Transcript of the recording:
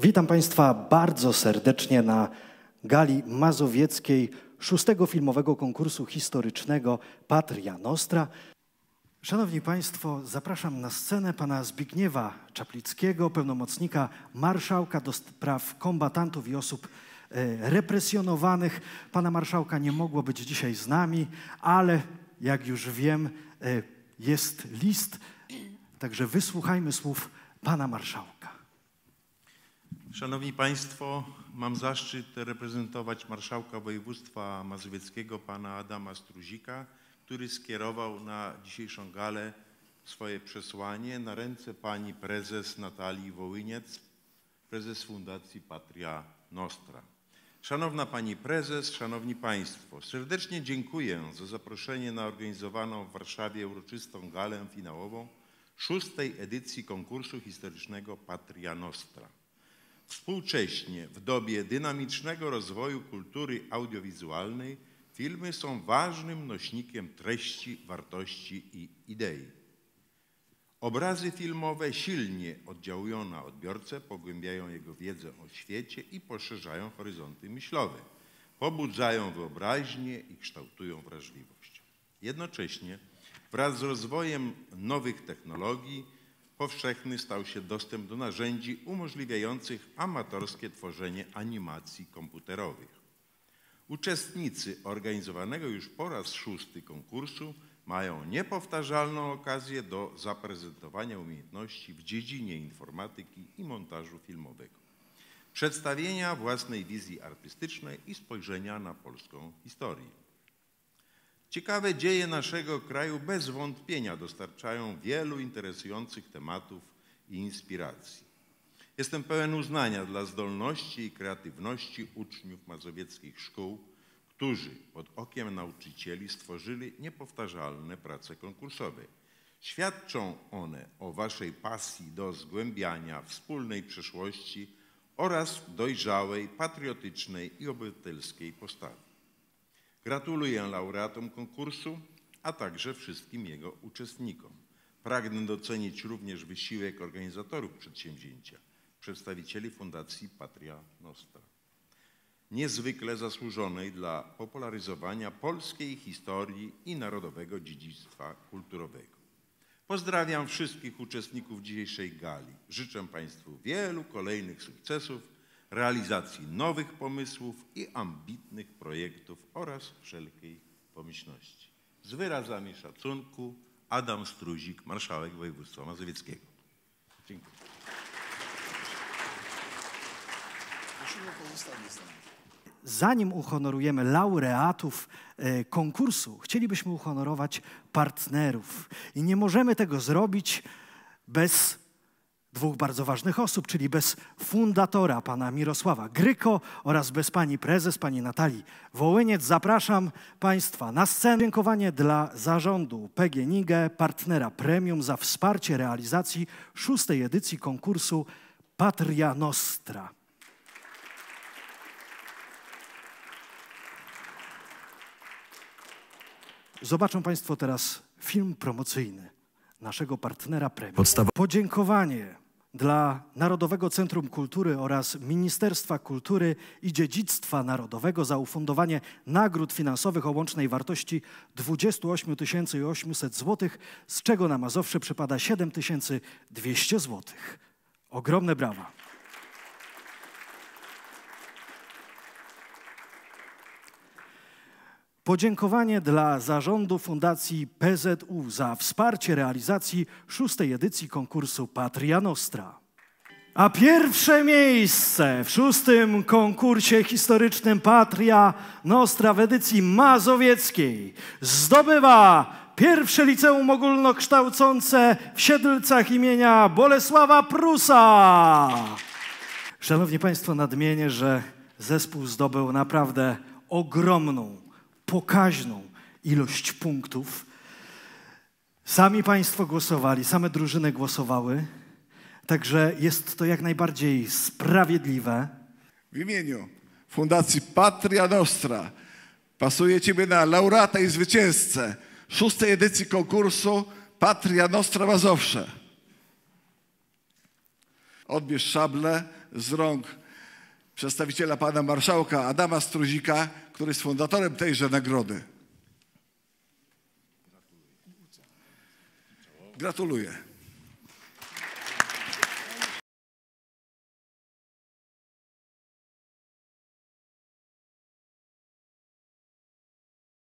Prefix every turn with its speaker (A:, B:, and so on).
A: Witam Państwa bardzo serdecznie na gali mazowieckiej szóstego filmowego konkursu historycznego Patria Nostra. Szanowni Państwo, zapraszam na scenę pana Zbigniewa Czaplickiego, pełnomocnika marszałka do spraw kombatantów i osób e, represjonowanych. Pana marszałka nie mogło być dzisiaj z nami, ale jak już wiem, e, jest list, także wysłuchajmy słów pana marszałka.
B: Szanowni Państwo, mam zaszczyt reprezentować marszałka województwa mazowieckiego pana Adama Struzika, który skierował na dzisiejszą galę swoje przesłanie na ręce pani prezes Natalii Wołyniec, prezes Fundacji Patria Nostra. Szanowna Pani Prezes, Szanowni Państwo, serdecznie dziękuję za zaproszenie na organizowaną w Warszawie uroczystą galę finałową szóstej edycji konkursu historycznego Patria Nostra. Współcześnie, w dobie dynamicznego rozwoju kultury audiowizualnej, filmy są ważnym nośnikiem treści, wartości i idei. Obrazy filmowe silnie oddziałują na odbiorcę, pogłębiają jego wiedzę o świecie i poszerzają horyzonty myślowe, pobudzają wyobraźnię i kształtują wrażliwość. Jednocześnie wraz z rozwojem nowych technologii, powszechny stał się dostęp do narzędzi umożliwiających amatorskie tworzenie animacji komputerowych. Uczestnicy organizowanego już po raz szósty konkursu mają niepowtarzalną okazję do zaprezentowania umiejętności w dziedzinie informatyki i montażu filmowego, przedstawienia własnej wizji artystycznej i spojrzenia na polską historię. Ciekawe dzieje naszego kraju bez wątpienia dostarczają wielu interesujących tematów i inspiracji. Jestem pełen uznania dla zdolności i kreatywności uczniów mazowieckich szkół, którzy pod okiem nauczycieli stworzyli niepowtarzalne prace konkursowe. Świadczą one o Waszej pasji do zgłębiania wspólnej przeszłości oraz dojrzałej, patriotycznej i obywatelskiej postawy. Gratuluję laureatom konkursu, a także wszystkim jego uczestnikom. Pragnę docenić również wysiłek organizatorów przedsięwzięcia, przedstawicieli Fundacji Patria Nostra, niezwykle zasłużonej dla popularyzowania polskiej historii i narodowego dziedzictwa kulturowego. Pozdrawiam wszystkich uczestników dzisiejszej gali. Życzę Państwu wielu kolejnych sukcesów realizacji nowych pomysłów i ambitnych projektów oraz wszelkiej pomyślności. Z wyrazami szacunku Adam Struzik, marszałek województwa mazowieckiego. Dziękuję.
A: zanim uhonorujemy laureatów e, konkursu, chcielibyśmy uhonorować partnerów. I nie możemy tego zrobić bez dwóch bardzo ważnych osób, czyli bez fundatora pana Mirosława Gryko oraz bez pani prezes, pani Natalii Wołyniec. Zapraszam Państwa na scenę. Dziękowanie dla zarządu PGNiG, partnera premium za wsparcie realizacji szóstej edycji konkursu Patria Nostra. Zobaczą Państwo teraz film promocyjny naszego partnera premium. Podstawa... Podziękowanie dla Narodowego Centrum Kultury oraz Ministerstwa Kultury i Dziedzictwa Narodowego za ufundowanie nagród finansowych o łącznej wartości 28 800 zł, z czego na Mazowsze przypada 7 200 zł. Ogromne brawa. Podziękowanie dla zarządu Fundacji PZU za wsparcie realizacji szóstej edycji konkursu Patria Nostra. A pierwsze miejsce w szóstym konkursie historycznym Patria Nostra w edycji mazowieckiej zdobywa pierwsze liceum ogólnokształcące w Siedlcach imienia Bolesława Prusa. Szanowni Państwo, nadmienię, że zespół zdobył naprawdę ogromną pokaźną ilość punktów. Sami Państwo głosowali, same drużyny głosowały, także jest to jak najbardziej sprawiedliwe. W imieniu Fundacji Patria Nostra
B: pasuje Ciebie na laureata i zwycięzcę szóstej edycji konkursu Patria Nostra Mazowsze. Odbierz szable z rąk przedstawiciela pana marszałka Adama Struzika, który jest fundatorem tejże nagrody.
A: Gratuluję.